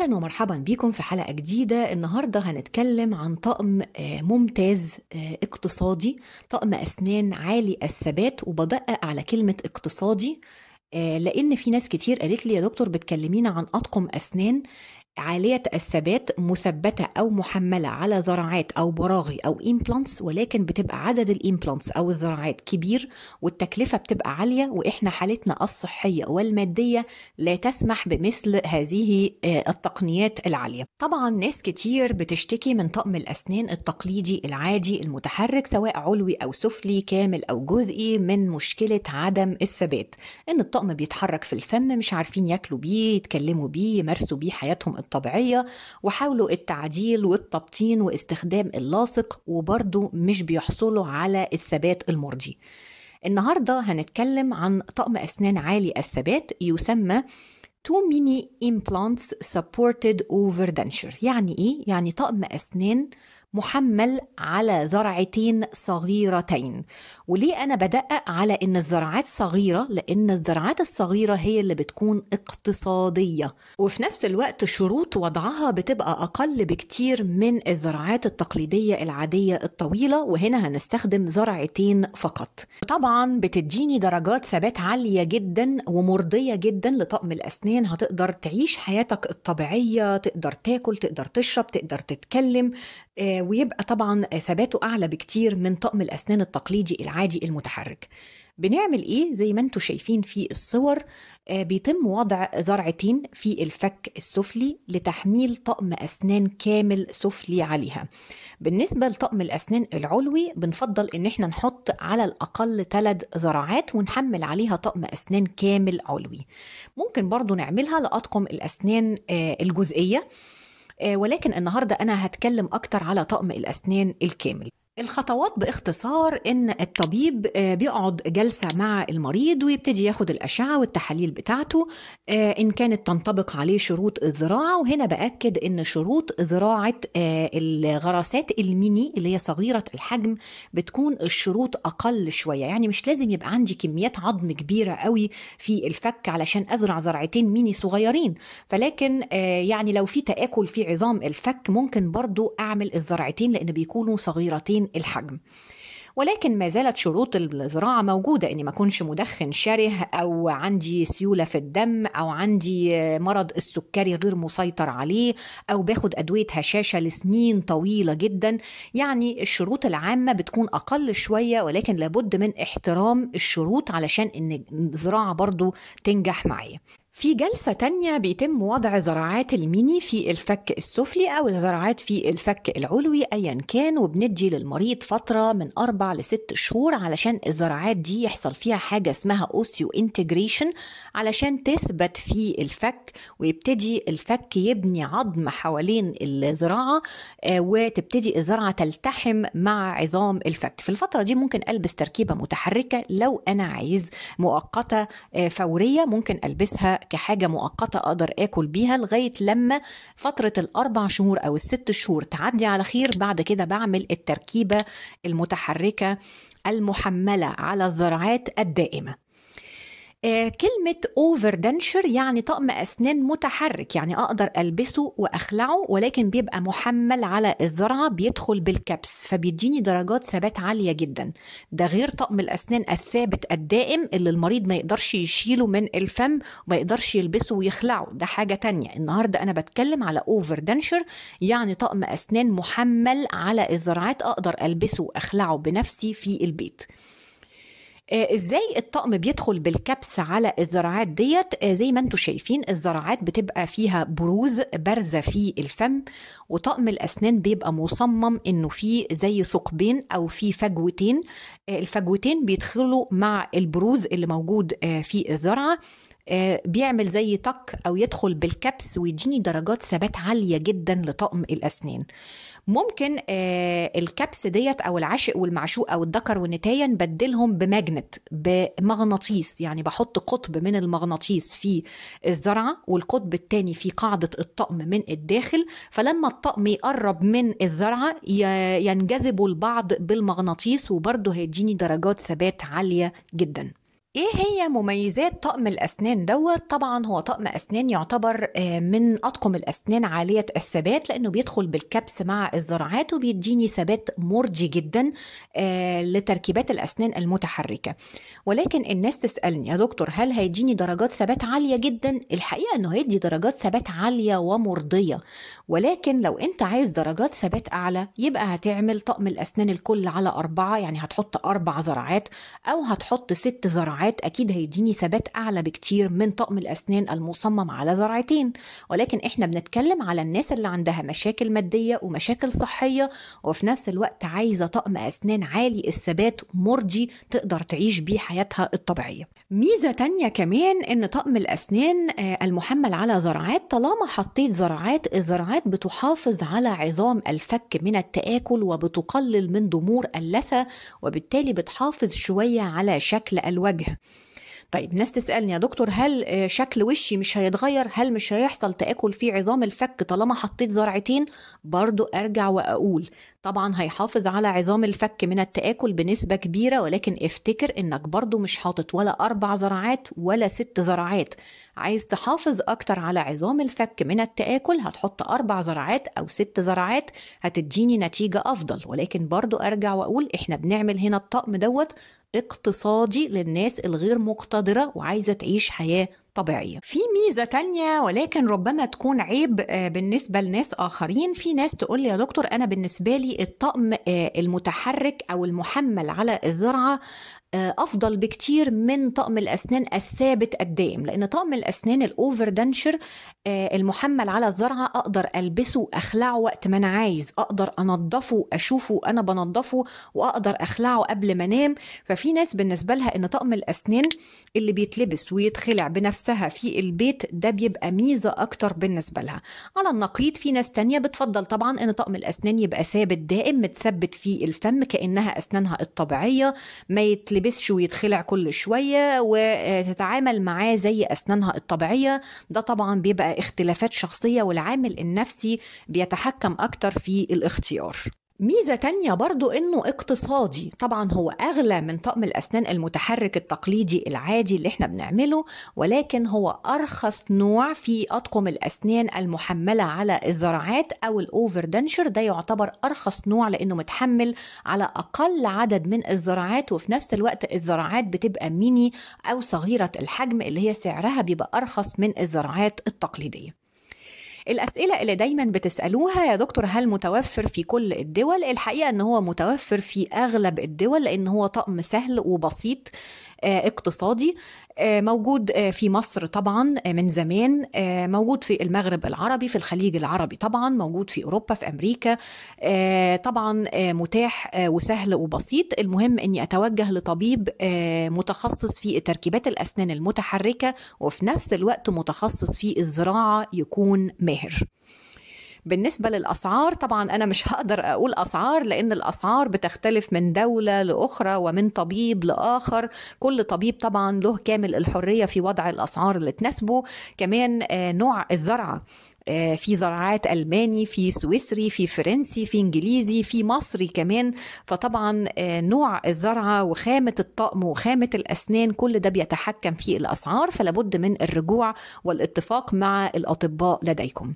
اهلا ومرحبا بيكم في حلقه جديده النهارده هنتكلم عن طقم آه، ممتاز آه، اقتصادي طقم اسنان عالي الثبات وبدقق على كلمه اقتصادي آه، لان في ناس كتير قالت لي يا دكتور بتكلمينا عن اطقم اسنان عالية الثبات مثبتة أو محملة على ذراعات أو براغي أو إمبلانتس ولكن بتبقى عدد الإمبلانتس أو الذراعات كبير والتكلفة بتبقى عالية وإحنا حالتنا الصحية والمادية لا تسمح بمثل هذه آه، التقنيات العالية طبعا ناس كتير بتشتكي من طقم الأسنان التقليدي العادي المتحرك سواء علوي أو سفلي كامل أو جزئي من مشكلة عدم الثبات إن الطقم بيتحرك في الفم مش عارفين ياكلوا بيه يتكلموا بيه يمارسوا بيه حياتهم الطبيعية وحاولوا التعديل والتبطين واستخدام اللاصق وبرضه مش بيحصلوا على الثبات المرضي النهاردة هنتكلم عن طقم أسنان عالي الثبات يسمى تو ميني implants supported denture يعني إيه؟ يعني طقم أسنان محمل على ذرعتين صغيرتين وليه أنا بدقق على إن الذرعات صغيرة لأن الذرعات الصغيرة هي اللي بتكون اقتصادية وفي نفس الوقت شروط وضعها بتبقى أقل بكتير من الذرعات التقليدية العادية الطويلة وهنا هنستخدم ذرعتين فقط طبعا بتديني درجات ثبات عالية جدا ومرضية جدا لطقم الأسنان هتقدر تعيش حياتك الطبيعية تقدر تاكل تقدر تشرب تقدر تتكلم آه، ويبقى طبعا ثباته أعلى بكتير من طقم الأسنان التقليدي العادي المتحرك بنعمل إيه؟ زي ما انتم شايفين في الصور آه، بيتم وضع ذرعتين في الفك السفلي لتحميل طقم أسنان كامل سفلي عليها بالنسبة لطقم الأسنان العلوي بنفضل إن احنا نحط على الأقل ثلاث ذراعات ونحمل عليها طقم أسنان كامل علوي ممكن برضو نعملها لأطقم الأسنان آه، الجزئية آه، ولكن النهارده انا هتكلم اكتر على طقم الاسنان الكامل الخطوات باختصار ان الطبيب آه، بيقعد جلسه مع المريض ويبتدي ياخد الاشعه والتحاليل بتاعته آه، ان كانت تنطبق عليه شروط الزراعه وهنا باكد ان شروط زراعه آه، الغراسات الميني اللي هي صغيره الحجم بتكون الشروط اقل شويه يعني مش لازم يبقى عندي كميات عظم كبيره قوي في الفك علشان ازرع زرعتين ميني صغيرين فلكن يعني لو في تاكل في عظام الفك ممكن برضو اعمل الزرعتين لان بيكونوا صغيرتين من الحجم ولكن ما زالت شروط الزراعة موجودة إني ما أكونش مدخن شره أو عندي سيولة في الدم أو عندي مرض السكري غير مسيطر عليه أو باخد أدوية هشاشة لسنين طويلة جدا يعني الشروط العامة بتكون أقل شوية ولكن لابد من احترام الشروط علشان إن الزراعة برضو تنجح معايا في جلسة تانية بيتم وضع زراعات الميني في الفك السفلي أو الزراعات في الفك العلوي أيا كان وبندي للمريض فترة من أربع لست شهور علشان الزراعات دي يحصل فيها حاجة اسمها أوسيو انتجريشن علشان تثبت في الفك ويبتدي الفك يبني عظم حوالين الزراعة آه، وتبتدي الزرعة تلتحم مع عظام الفك في الفترة دي ممكن ألبس تركيبة متحركة لو أنا عايز مؤقتة آه، فورية ممكن ألبسها كحاجه مؤقته اقدر اكل بيها لغايه لما فتره الاربع شهور او الست شهور تعدي على خير بعد كده بعمل التركيبه المتحركه المحمله على الذرعات الدائمه آه، كلمة اوفر دنشر يعني طقم أسنان متحرك يعني أقدر ألبسه وأخلعه ولكن بيبقى محمل على الذرعة بيدخل بالكبس فبيديني درجات ثبات عالية جدا ده غير طقم الأسنان الثابت الدائم اللي المريض ما يقدرش يشيله من الفم وما يقدرش يلبسه ويخلعه ده حاجة تانية النهاردة أنا بتكلم على اوفر دنشر يعني طقم أسنان محمل على الذرعات أقدر ألبسه وأخلعه بنفسي في البيت آه، ازاي الطقم بيدخل بالكبس على الذراعات ديت آه، زي ما انتم شايفين الذراعات بتبقى فيها بروز بارزه في الفم وطقم الاسنان بيبقى مصمم انه فيه زي ثقبين او في فجوتين آه، الفجوتين بيدخلوا مع البروز اللي موجود في الذرعه آه، بيعمل زي تك او يدخل بالكبس ويديني درجات ثبات عاليه جدا لطقم الاسنان ممكن آه، الكبس ديت او العاشق والمعشوق او الذكر والنتايه نبدلهم بماجنت بمغناطيس يعني بحط قطب من المغناطيس في الذرعه والقطب الثاني في قاعده الطقم من الداخل فلما الطقم يقرب من الذرعه ينجذبوا البعض بالمغناطيس وبرضه هيديني درجات ثبات عاليه جدا ايه هي مميزات طقم الاسنان دوت طبعا هو طقم اسنان يعتبر آه، من اطقم الاسنان عاليه الثبات لانه بيدخل بالكبس مع الذراعات وبيديني ثبات مرضي جدا آه، لتركيبات الاسنان المتحركه ولكن الناس تسالني يا دكتور هل هيديني درجات ثبات عاليه جدا الحقيقه انه هيدي درجات ثبات عاليه ومرضيه ولكن لو انت عايز درجات ثبات اعلى يبقى هتعمل طقم الاسنان الكل على اربعه يعني هتحط اربع ذراعات او هتحط ست ذراعات الزراعات اكيد هيديني ثبات اعلى بكتير من طقم الاسنان المصمم على زرعتين ولكن احنا بنتكلم على الناس اللي عندها مشاكل ماديه ومشاكل صحيه وفي نفس الوقت عايزه طقم اسنان عالي الثبات مرضي تقدر تعيش بيه حياتها الطبيعيه ميزه تانية كمان ان طقم الاسنان آه، المحمل على زرعات طالما حطيت زرعات الزرعات بتحافظ على عظام الفك من التآكل وبتقلل من ضمور اللثة وبالتالي بتحافظ شوية على شكل الوجه طيب ناس تسالني يا دكتور هل آه، شكل وشي مش هيتغير هل مش هيحصل تاكل في عظام الفك طالما حطيت زرعتين برضو ارجع واقول طبعا هيحافظ على عظام الفك من التاكل بنسبه كبيره ولكن افتكر انك برضو مش حاطط ولا اربع زرعات ولا ست زرعات عايز تحافظ اكتر على عظام الفك من التاكل هتحط اربع زرعات او ست زرعات هتديني نتيجه افضل ولكن برضو ارجع واقول احنا بنعمل هنا الطقم دوت اقتصادي للناس الغير مقتدرة وعايزة تعيش حياة طبيعية في ميزة تانية ولكن ربما تكون عيب آه، بالنسبة لناس آخرين في ناس تقول لي يا دكتور أنا بالنسبة لي الطقم آه، المتحرك أو المحمل على الذرعة آه، افضل بكتير من طقم الاسنان الثابت الدائم إيه. لان طقم الاسنان الاوفر دنشر المحمل على الذرعه اقدر البسه اخلعه وقت ما انا عايز اقدر انضفه اشوفه انا بنضفه واقدر اخلعه قبل ما انام ففي ناس بالنسبه لها ان طقم الاسنان اللي بيتلبس ويتخلع بنفس نفسها في البيت ده بيبقى ميزه اكتر بالنسبه لها على النقيض في ناس تانية بتفضل طبعا ان طقم الاسنان يبقى ثابت دائم متثبت في الفم كانها اسنانها الطبيعيه ما يتلبسش ويتخلع كل شويه وتتعامل معاه زي اسنانها الطبيعيه ده طبعا بيبقى اختلافات شخصيه والعامل النفسي بيتحكم اكتر في الاختيار ميزة تانية برضو إنه اقتصادي طبعا هو أغلى من طقم الأسنان المتحرك التقليدي العادي اللي احنا بنعمله ولكن هو أرخص نوع في أطقم الأسنان المحملة على الذراعات أو الأوفر دنشر ده يعتبر أرخص نوع لأنه متحمل على أقل عدد من الذراعات وفي نفس الوقت الذراعات بتبقى ميني أو صغيرة الحجم اللي هي سعرها بيبقى أرخص من الذراعات التقليدية الأسئلة اللي دايما بتسألوها يا دكتور هل متوفر في كل الدول الحقيقة أن هو متوفر في أغلب الدول لأن هو طقم سهل وبسيط آه، اقتصادي آه، موجود آه، في مصر طبعا من زمان موجود في المغرب العربي في الخليج العربي طبعا موجود في اوروبا في امريكا طبعا متاح وسهل وبسيط المهم اني اتوجه لطبيب متخصص في تركيبات الاسنان المتحركه وفي نفس الوقت متخصص في الزراعه يكون ماهر بالنسبة للأسعار طبعا أنا مش هقدر أقول أسعار لأن الأسعار بتختلف من دولة لأخرى ومن طبيب لآخر كل طبيب طبعا له كامل الحرية في وضع الأسعار اللي تناسبه كمان آه، نوع الزرعة آه، في زرعات الماني في سويسري في فرنسي في انجليزي في مصري كمان فطبعا آه، نوع الزرعه وخامه الطقم وخامه الاسنان كل ده بيتحكم في الاسعار فلابد من الرجوع والاتفاق مع الاطباء لديكم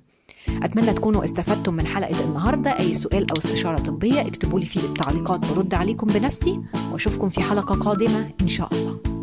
أتمنى تكونوا استفدتم من حلقة النهاردة أي سؤال أو استشارة طبية اكتبوا لي في التعليقات برد عليكم بنفسي وأشوفكم في حلقة قادمة إن شاء الله